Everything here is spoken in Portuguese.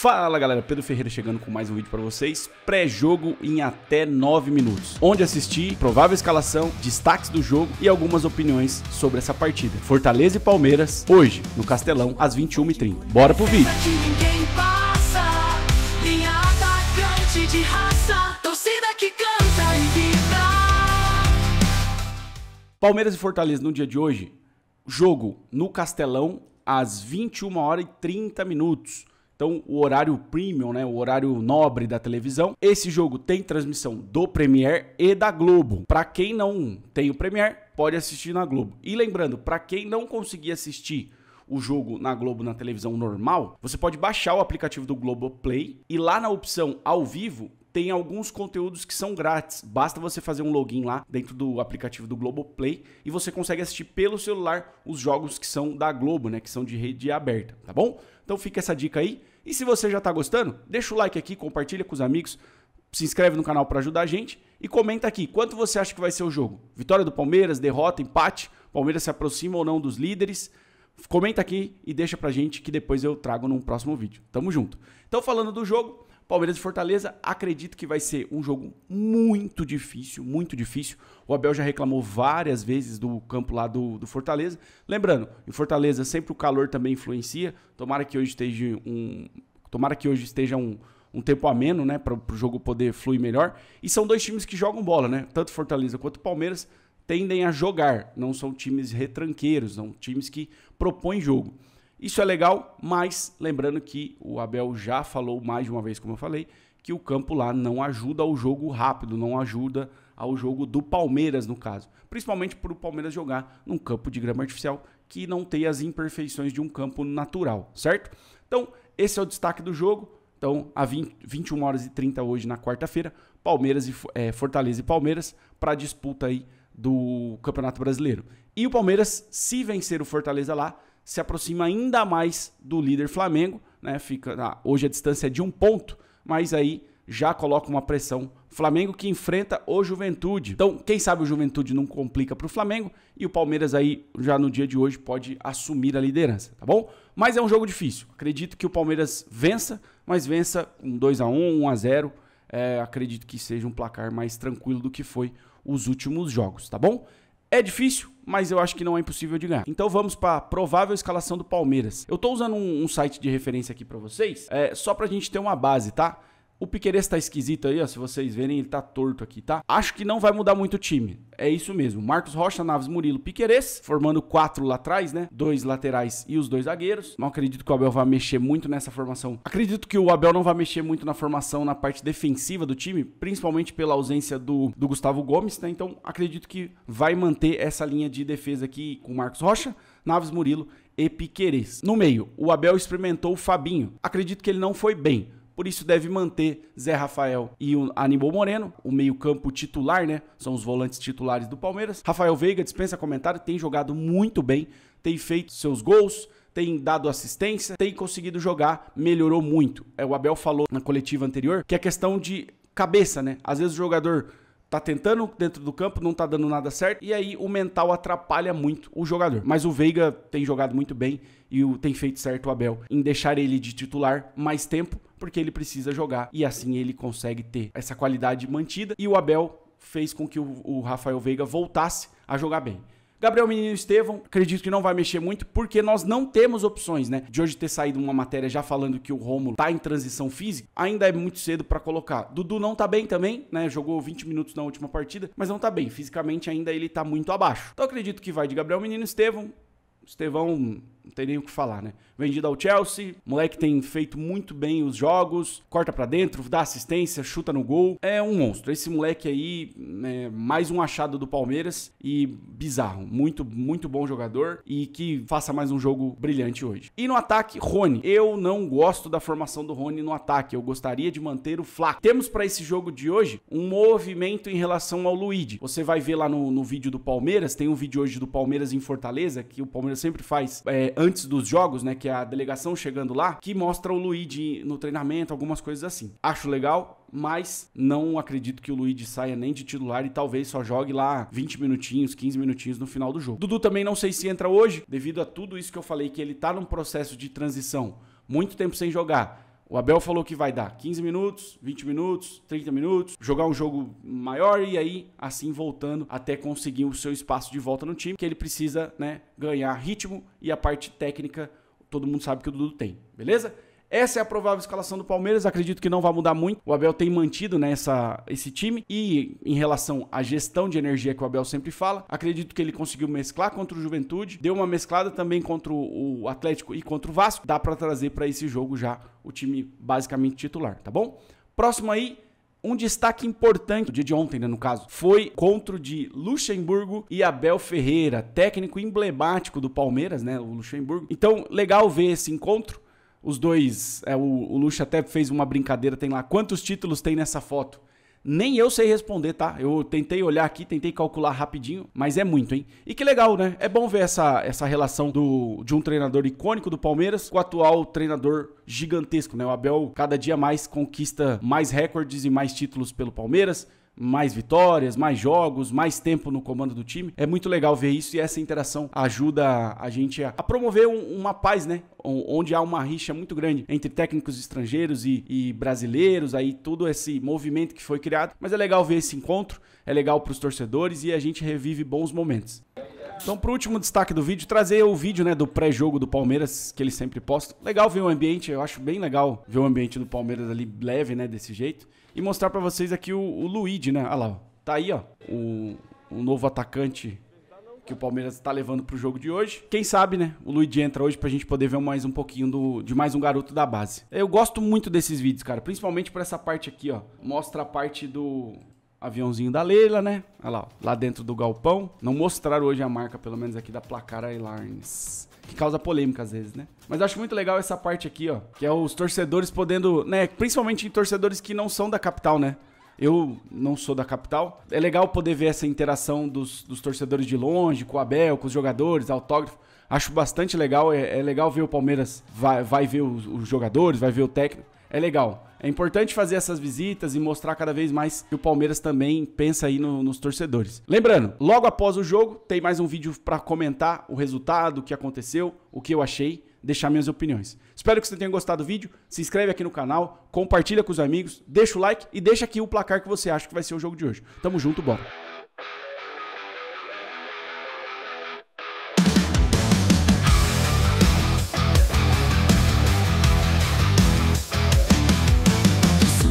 Fala galera, Pedro Ferreira chegando com mais um vídeo para vocês, pré-jogo em até 9 minutos, onde assisti, provável escalação, destaques do jogo e algumas opiniões sobre essa partida. Fortaleza e Palmeiras, hoje, no Castelão, às 21h30. Bora pro vídeo! Palmeiras e Fortaleza no dia de hoje, jogo no Castelão às 21 horas e 30 minutos. Então, o horário premium, né, o horário nobre da televisão. Esse jogo tem transmissão do Premiere e da Globo. Para quem não tem o Premiere, pode assistir na Globo. E lembrando, para quem não conseguir assistir o jogo na Globo na televisão normal, você pode baixar o aplicativo do Globo Play e lá na opção ao vivo tem alguns conteúdos que são grátis. Basta você fazer um login lá dentro do aplicativo do Globoplay e você consegue assistir pelo celular os jogos que são da Globo, né? Que são de rede aberta, tá bom? Então fica essa dica aí. E se você já está gostando, deixa o like aqui, compartilha com os amigos, se inscreve no canal para ajudar a gente e comenta aqui quanto você acha que vai ser o jogo. Vitória do Palmeiras, derrota, empate, Palmeiras se aproxima ou não dos líderes. Comenta aqui e deixa pra gente que depois eu trago num próximo vídeo. Tamo junto. Então falando do jogo, Palmeiras e Fortaleza, acredito que vai ser um jogo muito difícil, muito difícil. O Abel já reclamou várias vezes do campo lá do, do Fortaleza. Lembrando, em Fortaleza sempre o calor também influencia. Tomara que hoje esteja um, tomara que hoje esteja um, um tempo ameno, né, para o jogo poder fluir melhor. E são dois times que jogam bola, né? Tanto Fortaleza quanto Palmeiras tendem a jogar, não são times retranqueiros, são times que propõem jogo. Isso é legal, mas lembrando que o Abel já falou mais de uma vez, como eu falei, que o campo lá não ajuda ao jogo rápido, não ajuda ao jogo do Palmeiras, no caso. Principalmente para o Palmeiras jogar num campo de grama artificial que não tem as imperfeições de um campo natural, certo? Então, esse é o destaque do jogo. Então, a 21 horas e 30 hoje na quarta-feira, Palmeiras e é, Fortaleza e Palmeiras para a disputa aí do Campeonato Brasileiro. E o Palmeiras, se vencer o Fortaleza lá, se aproxima ainda mais do líder Flamengo, né? Fica, ah, hoje a distância é de um ponto, mas aí já coloca uma pressão. Flamengo que enfrenta o Juventude. Então, quem sabe o Juventude não complica para o Flamengo e o Palmeiras aí já no dia de hoje pode assumir a liderança, tá bom? Mas é um jogo difícil. Acredito que o Palmeiras vença, mas vença com 2 a 1, 1 a 0. É, acredito que seja um placar mais tranquilo do que foi os últimos jogos, tá bom? É difícil, mas eu acho que não é impossível de ganhar. Então vamos para a provável escalação do Palmeiras. Eu estou usando um, um, site de referência aqui para vocês, é, só para a gente ter uma base, tá? O Piqueires tá esquisito aí, ó. Se vocês verem, ele tá torto aqui, tá? Acho que não vai mudar muito o time. É isso mesmo. Marcos Rocha, Naves Murilo, Piqueires, formando quatro lá atrás, né? Dois laterais e os dois zagueiros. Não acredito que o Abel vá mexer muito nessa formação. Acredito que o Abel não vai mexer muito na formação na parte defensiva do time, principalmente pela ausência do, do Gustavo Gomes, né? Então acredito que vai manter essa linha de defesa aqui com Marcos Rocha, Naves Murilo e Piqueires. No meio, o Abel experimentou o Fabinho. Acredito que ele não foi bem por isso deve manter Zé Rafael e o Aníbal Moreno, o meio-campo titular, né? São os volantes titulares do Palmeiras. Rafael Veiga dispensa comentário, tem jogado muito bem, tem feito seus gols, tem dado assistência, tem conseguido jogar, melhorou muito. É, o Abel falou na coletiva anterior que é questão de cabeça, né? Às vezes o jogador tá tentando dentro do campo, não tá dando nada certo, e aí o mental atrapalha muito o jogador. Mas o Veiga tem jogado muito bem e tem feito certo o Abel em deixar ele de titular mais tempo, porque ele precisa jogar e assim ele consegue ter essa qualidade mantida. E o Abel fez com que o, o Rafael Veiga voltasse a jogar bem. Gabriel Menino Estevão, acredito que não vai mexer muito, porque nós não temos opções, né? De hoje ter saído uma matéria já falando que o Romulo tá em transição física, ainda é muito cedo para colocar. Dudu não tá bem também, né? Jogou 20 minutos na última partida, mas não tá bem. Fisicamente ainda ele tá muito abaixo. Então acredito que vai de Gabriel Menino Estevão, Estevão, não tem nem o que falar, né? Vendido ao Chelsea, moleque tem feito muito bem os jogos, corta para dentro, dá assistência, chuta no gol. É um monstro. Esse moleque aí é mais um achado do Palmeiras e bizarro. Muito, muito bom jogador e que faça mais um jogo brilhante hoje. E no ataque, Rony. Eu não gosto da formação do Rony no ataque. Eu gostaria de manter o Flaco. Temos para esse jogo de hoje um movimento em relação ao Luigi. Você vai ver lá no, no vídeo do Palmeiras, tem um vídeo hoje do Palmeiras em Fortaleza, que o Palmeiras sempre faz é, antes dos jogos, né? Que é a delegação chegando lá, que mostra o Luigi no treinamento, algumas coisas assim. Acho legal, mas não acredito que o Luigi saia nem de titular e talvez só jogue lá 20 minutinhos, 15 minutinhos no final do jogo. Dudu também não sei se entra hoje, devido a tudo isso que eu falei, que ele tá num processo de transição, muito tempo sem jogar o Abel falou que vai dar 15 minutos, 20 minutos, 30 minutos, jogar um jogo maior e aí assim voltando até conseguir o seu espaço de volta no time, que ele precisa, né, ganhar ritmo e a parte técnica, todo mundo sabe que o Dudu tem, beleza? Essa é a provável escalação do Palmeiras, acredito que não vai mudar muito. O Abel tem mantido nessa né, esse time e em relação à gestão de energia que o Abel sempre fala, acredito que ele conseguiu mesclar contra o Juventude, deu uma mesclada também contra o Atlético e contra o Vasco. Dá para trazer para esse jogo já o time basicamente titular, tá bom? Próximo aí, um destaque importante, o dia de ontem, né, no caso, foi contra de Luxemburgo e Abel Ferreira, técnico emblemático do Palmeiras, né, o Luxemburgo. Então, legal ver esse encontro. Os dois, é, o, o até fez uma brincadeira, tem lá quantos títulos tem nessa foto. Nem eu sei responder, tá? Eu tentei olhar aqui, tentei calcular rapidinho, mas é muito, hein? E que legal, né? É bom ver essa, essa relação do, de um treinador icônico do Palmeiras com o atual treinador gigantesco, né? O Abel cada dia mais conquista mais recordes e mais títulos pelo Palmeiras mais vitórias, mais jogos, mais tempo no comando do time. É muito legal ver isso e essa interação ajuda a gente a, promover uma paz, né? Onde há uma rixa muito grande entre técnicos estrangeiros e, e brasileiros, aí todo esse movimento que foi criado. Mas é legal ver esse encontro, é legal para os torcedores e a gente revive bons momentos. Então, pro último destaque do vídeo, trazer o vídeo né, do pré-jogo do Palmeiras, que eles sempre postam. Legal ver o ambiente, eu acho bem legal ver o ambiente do Palmeiras ali leve, né, desse jeito. E mostrar para vocês aqui o, o Luigi, né? Olha lá, tá aí, ó, o, o novo atacante que o Palmeiras está levando para o jogo de hoje. Quem sabe, né? O Luigi entra hoje para a gente poder ver mais um pouquinho do, de mais um garoto da base. Eu gosto muito desses vídeos, cara, principalmente por essa parte aqui, ó. Mostra a parte do aviãozinho da Leila, né? Olha lá, lá dentro do galpão. Não mostraram hoje a marca, pelo menos aqui da Placar Airlines. Que causa polêmica às vezes, né? Mas acho muito legal essa parte aqui, ó. Que é os torcedores podendo, né? Principalmente torcedores que não são da capital, né? Eu não sou da capital. É legal poder ver essa interação dos, dos torcedores de longe, com o Abel, com os jogadores, autógrafo. Acho bastante legal. É, é legal ver o Palmeiras. Vai, vai ver os, os jogadores, vai ver o técnico. É legal. É importante fazer essas visitas e mostrar cada vez mais que o Palmeiras também pensa aí no, nos torcedores. Lembrando, logo após o jogo, tem mais um vídeo para comentar o resultado, o que aconteceu, o que eu achei, deixar minhas opiniões. Espero que você tenha gostado do vídeo. Se inscreve aqui no canal, compartilha com os amigos, deixa o like e deixa aqui o placar que você acha que vai ser o jogo de hoje. Tamo junto, bora!